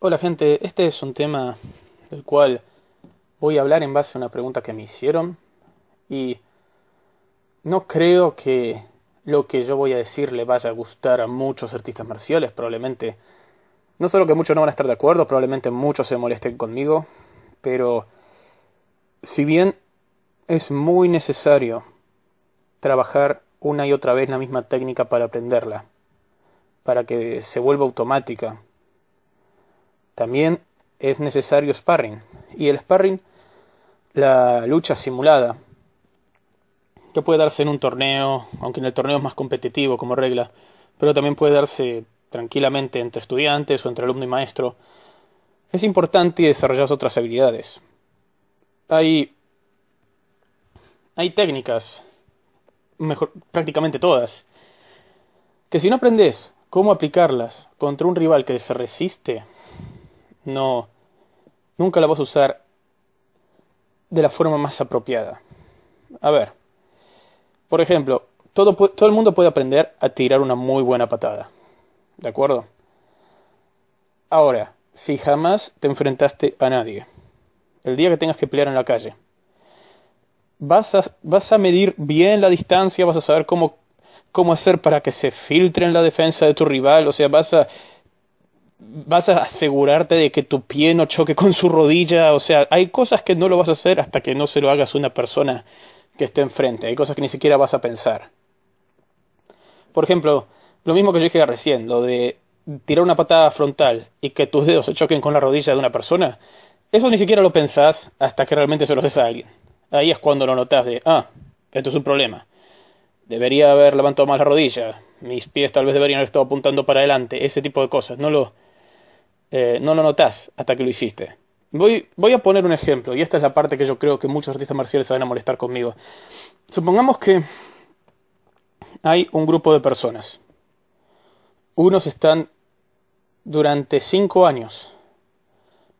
Hola gente, este es un tema del cual voy a hablar en base a una pregunta que me hicieron y no creo que lo que yo voy a decir le vaya a gustar a muchos artistas marciales, probablemente no solo que muchos no van a estar de acuerdo, probablemente muchos se molesten conmigo, pero si bien es muy necesario trabajar una y otra vez la misma técnica para aprenderla, para que se vuelva automática, también es necesario sparring. Y el sparring, la lucha simulada, que puede darse en un torneo, aunque en el torneo es más competitivo como regla, pero también puede darse tranquilamente entre estudiantes o entre alumno y maestro, es importante y desarrollar otras habilidades. Hay, hay técnicas, mejor, prácticamente todas, que si no aprendes cómo aplicarlas contra un rival que se resiste no, nunca la vas a usar de la forma más apropiada. A ver, por ejemplo, todo, el mundo puede aprender a tirar una muy buena patada. ¿De acuerdo? Ahora, si jamás te enfrentaste a nadie, el día que tengas que pelear en la calle, vas a, vas a medir bien la distancia, vas a saber cómo, cómo hacer para que se filtre en la defensa de tu rival, o sea, vas a vas a asegurarte de que tu pie no choque con su rodilla, o sea, hay cosas que no lo vas a hacer hasta que no se lo hagas a una persona que esté enfrente, hay cosas que ni siquiera vas a pensar. Por ejemplo, lo mismo que yo dije recién, lo de tirar una patada frontal y que tus dedos se choquen con la rodilla de una persona, eso ni siquiera lo pensás hasta que realmente se lo haces a alguien. Ahí es cuando lo notas de, ah, esto es un problema. Debería haber levantado más la rodilla. Mis pies tal vez deberían haber estado apuntando para adelante. Ese tipo de cosas. No lo, eh, no lo notas hasta que lo hiciste. Voy, voy a poner un ejemplo, y esta es la parte que yo creo que muchos artistas marciales se van a molestar conmigo. Supongamos que hay un grupo de personas. Unos están durante cinco años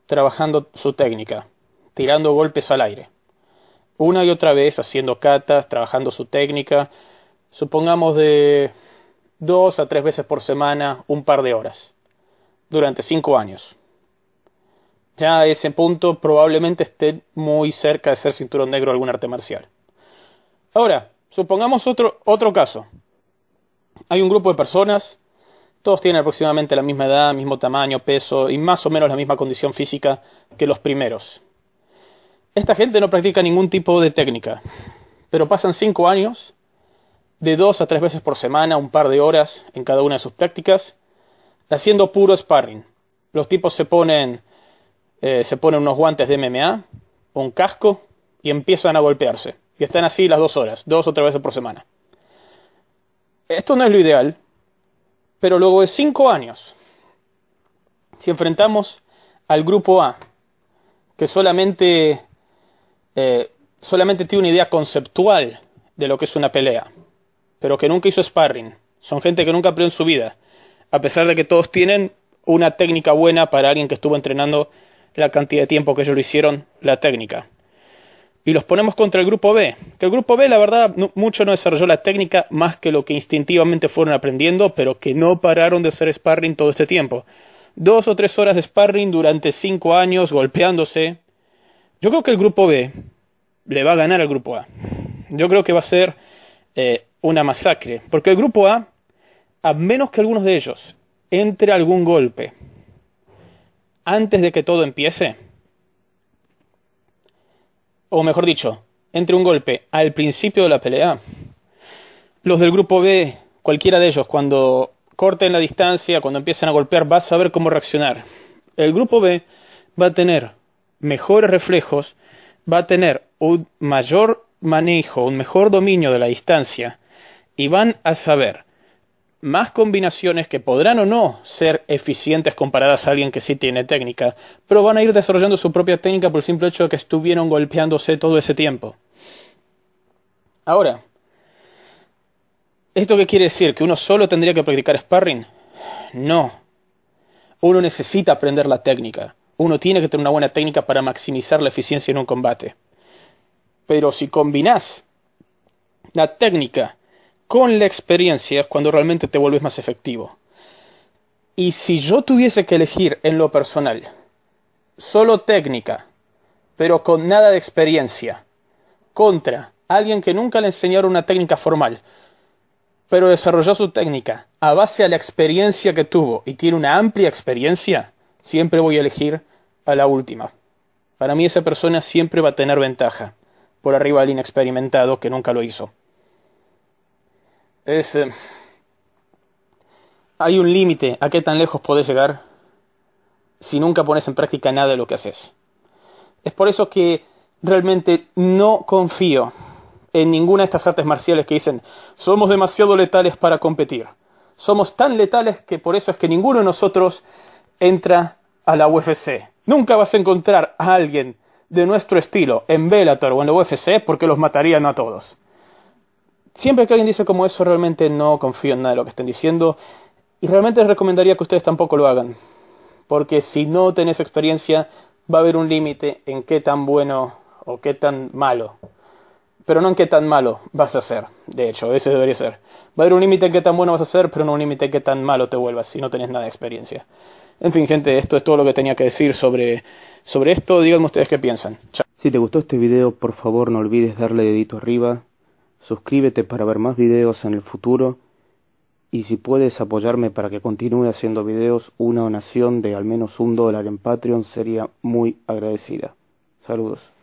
trabajando su técnica, tirando golpes al aire. Una y otra vez haciendo catas, trabajando su técnica, supongamos de dos a tres veces por semana, un par de horas durante cinco años. Ya a ese punto probablemente esté muy cerca de ser cinturón negro algún arte marcial. Ahora, supongamos otro, otro caso. Hay un grupo de personas, todos tienen aproximadamente la misma edad, mismo tamaño, peso y más o menos la misma condición física que los primeros. Esta gente no practica ningún tipo de técnica, pero pasan cinco años de dos a tres veces por semana, un par de horas en cada una de sus prácticas, haciendo puro sparring. Los tipos se ponen, eh, se ponen unos guantes de MMA, un casco y empiezan a golpearse. Y están así las dos horas, dos o tres veces por semana. Esto no es lo ideal, pero luego de cinco años, si enfrentamos al grupo A, que solamente, eh, solamente tiene una idea conceptual de lo que es una pelea, pero que nunca hizo sparring, son gente que nunca peleó en su vida, a pesar de que todos tienen una técnica buena para alguien que estuvo entrenando la cantidad de tiempo que ellos lo hicieron, la técnica. Y los ponemos contra el grupo B, que el grupo B la verdad mucho no desarrolló la técnica más que lo que instintivamente fueron aprendiendo, pero que no pararon de hacer sparring todo este tiempo. Dos o tres horas de sparring durante cinco años golpeándose. Yo creo que el grupo B le va a ganar al grupo A. Yo creo que va a ser eh, una masacre, porque el grupo A a menos que algunos de ellos entre algún golpe antes de que todo empiece, o mejor dicho, entre un golpe al principio de la pelea, los del grupo B, cualquiera de ellos, cuando corten la distancia, cuando empiecen a golpear, va a saber cómo reaccionar. El grupo B va a tener mejores reflejos, va a tener un mayor manejo, un mejor dominio de la distancia, y van a saber más combinaciones que podrán o no ser eficientes comparadas a alguien que sí tiene técnica, pero van a ir desarrollando su propia técnica por el simple hecho de que estuvieron golpeándose todo ese tiempo. Ahora, ¿esto qué quiere decir? ¿Que uno solo tendría que practicar sparring? No. Uno necesita aprender la técnica. Uno tiene que tener una buena técnica para maximizar la eficiencia en un combate. Pero si combinás la técnica con la experiencia es cuando realmente te vuelves más efectivo. Y si yo tuviese que elegir en lo personal, solo técnica, pero con nada de experiencia, contra alguien que nunca le enseñaron una técnica formal, pero desarrolló su técnica a base a la experiencia que tuvo y tiene una amplia experiencia, siempre voy a elegir a la última. Para mí esa persona siempre va a tener ventaja por arriba del inexperimentado que nunca lo hizo es... Eh, hay un límite a qué tan lejos podés llegar si nunca pones en práctica nada de lo que haces. Es por eso que realmente no confío en ninguna de estas artes marciales que dicen somos demasiado letales para competir. Somos tan letales que por eso es que ninguno de nosotros entra a la UFC. Nunca vas a encontrar a alguien de nuestro estilo en Bellator o en la UFC porque los matarían a todos. Siempre que alguien dice como eso, realmente no confío en nada de lo que estén diciendo. Y realmente les recomendaría que ustedes tampoco lo hagan. Porque si no tenés experiencia, va a haber un límite en qué tan bueno o qué tan malo. Pero no en qué tan malo vas a ser. De hecho, ese debería ser. Va a haber un límite en qué tan bueno vas a ser, pero no un límite en qué tan malo te vuelvas si no tenés nada de experiencia. En fin, gente, esto es todo lo que tenía que decir sobre, sobre esto. Díganme ustedes qué piensan. Si te gustó este video, por favor no olvides darle dedito arriba Suscríbete para ver más videos en el futuro y si puedes apoyarme para que continúe haciendo videos, una donación de al menos un dólar en Patreon sería muy agradecida. Saludos.